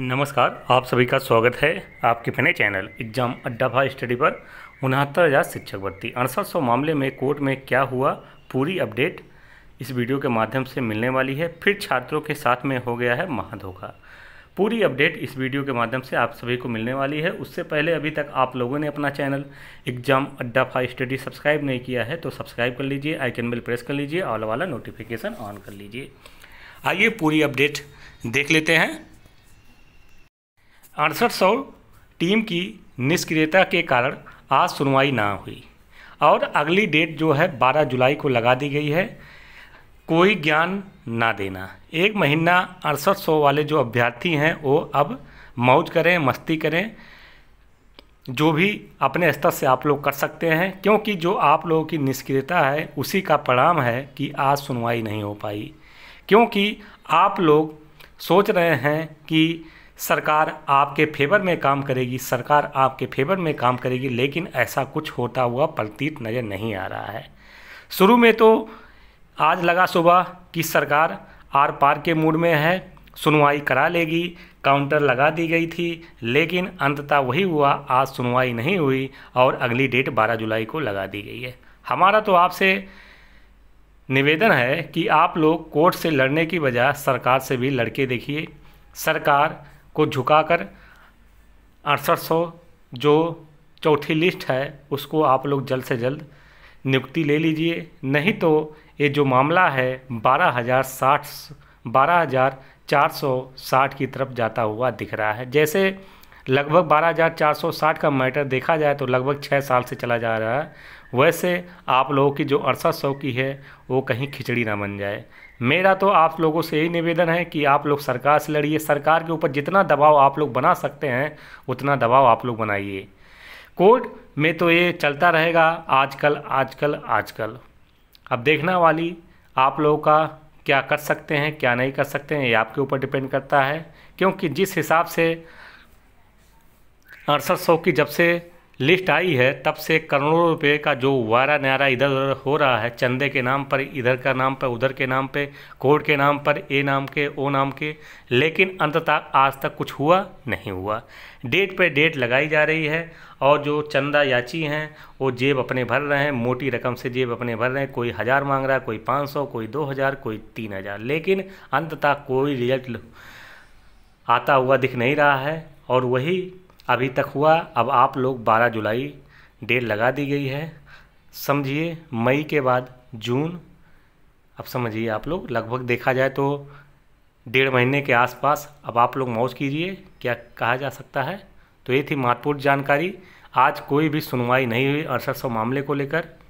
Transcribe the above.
नमस्कार आप सभी का स्वागत है आपके अपने चैनल एग्जाम अड्डा भाई स्टडी पर उनहत्तर हज़ार शिक्षक भर्ती अड़सठ सौ मामले में कोर्ट में क्या हुआ पूरी अपडेट इस वीडियो के माध्यम से मिलने वाली है फिर छात्रों के साथ में हो गया है महाधोखा पूरी अपडेट इस वीडियो के माध्यम से आप सभी को मिलने वाली है उससे पहले अभी तक आप लोगों ने अपना channel exam Adda five study subscribe नहीं किया है तो सब्सक्राइब कर लीजिए आइकन बिल प्रेस कर लीजिए ऑल वाला नोटिफिकेशन ऑन कर लीजिए आइए पूरी अपडेट देख लेते हैं अड़सठ सौ टीम की निष्क्रियता के कारण आज सुनवाई ना हुई और अगली डेट जो है 12 जुलाई को लगा दी गई है कोई ज्ञान ना देना एक महीना अड़सठ सौ वाले जो अभ्यर्थी हैं वो अब मौज करें मस्ती करें जो भी अपने स्तर से आप लोग कर सकते हैं क्योंकि जो आप लोगों की निष्क्रियता है उसी का परिणाम है कि आज सुनवाई नहीं हो पाई क्योंकि आप लोग सोच रहे हैं कि सरकार आपके फेवर में काम करेगी सरकार आपके फेवर में काम करेगी लेकिन ऐसा कुछ होता हुआ प्रतीत नज़र नहीं आ रहा है शुरू में तो आज लगा सुबह कि सरकार आर पार के मूड में है सुनवाई करा लेगी काउंटर लगा दी गई थी लेकिन अंततः वही हुआ आज सुनवाई नहीं हुई और अगली डेट 12 जुलाई को लगा दी गई है हमारा तो आपसे निवेदन है कि आप लोग कोर्ट से लड़ने की बजाय सरकार से भी लड़के देखिए सरकार को झुकाकर अड़सठ सौ जो चौथी लिस्ट है उसको आप लोग जल्द से जल्द नियुक्ति ले लीजिए नहीं तो ये जो मामला है बारह हज़ार साठ बारह हज़ार चार सौ साठ की तरफ जाता हुआ दिख रहा है जैसे लगभग बारह हज़ार चार सौ साठ का मैटर देखा जाए तो लगभग छः साल से चला जा रहा है वैसे आप लोगों की जो अड़सठ सौ की है वो कहीं खिचड़ी ना बन जाए मेरा तो आप लोगों से यही निवेदन है कि आप लोग सरकार से लड़िए सरकार के ऊपर जितना दबाव आप लोग बना सकते हैं उतना दबाव आप लोग बनाइए कोर्ट में तो ये चलता रहेगा आजकल आजकल आजकल अब देखना वाली आप लोगों का क्या कर सकते हैं क्या नहीं कर सकते हैं ये आपके ऊपर डिपेंड करता है क्योंकि जिस हिसाब से अड़सठ सौ की जब से लिस्ट आई है तब से करोड़ों रुपए का जो वारा न्यारा इधर उधर हो रहा है चंदे के नाम पर इधर का नाम पर उधर के नाम पे कोर्ट के नाम पर ए नाम के ओ नाम के लेकिन अंततः आज तक कुछ हुआ नहीं हुआ डेट पे डेट लगाई जा रही है और जो चंदा याची हैं वो जेब अपने भर रहे हैं मोटी रकम से जेब अपने भर रहे हैं कोई हज़ार मांग रहा है कोई पाँच सौ कोई दो हज़ार कोई तीन हज़ार लेकिन अंततः कोई रिजल्ट आता हुआ दिख नहीं रहा है और वही अभी तक हुआ अब आप लोग 12 जुलाई डेट लगा दी गई है समझिए मई के बाद जून अब समझिए आप लोग लगभग देखा जाए तो डेढ़ महीने के आसपास अब आप लोग मौज कीजिए क्या कहा जा सकता है तो ये थी महत्वपूर्ण जानकारी आज कोई भी सुनवाई नहीं हुई अड़सठ सौ मामले को लेकर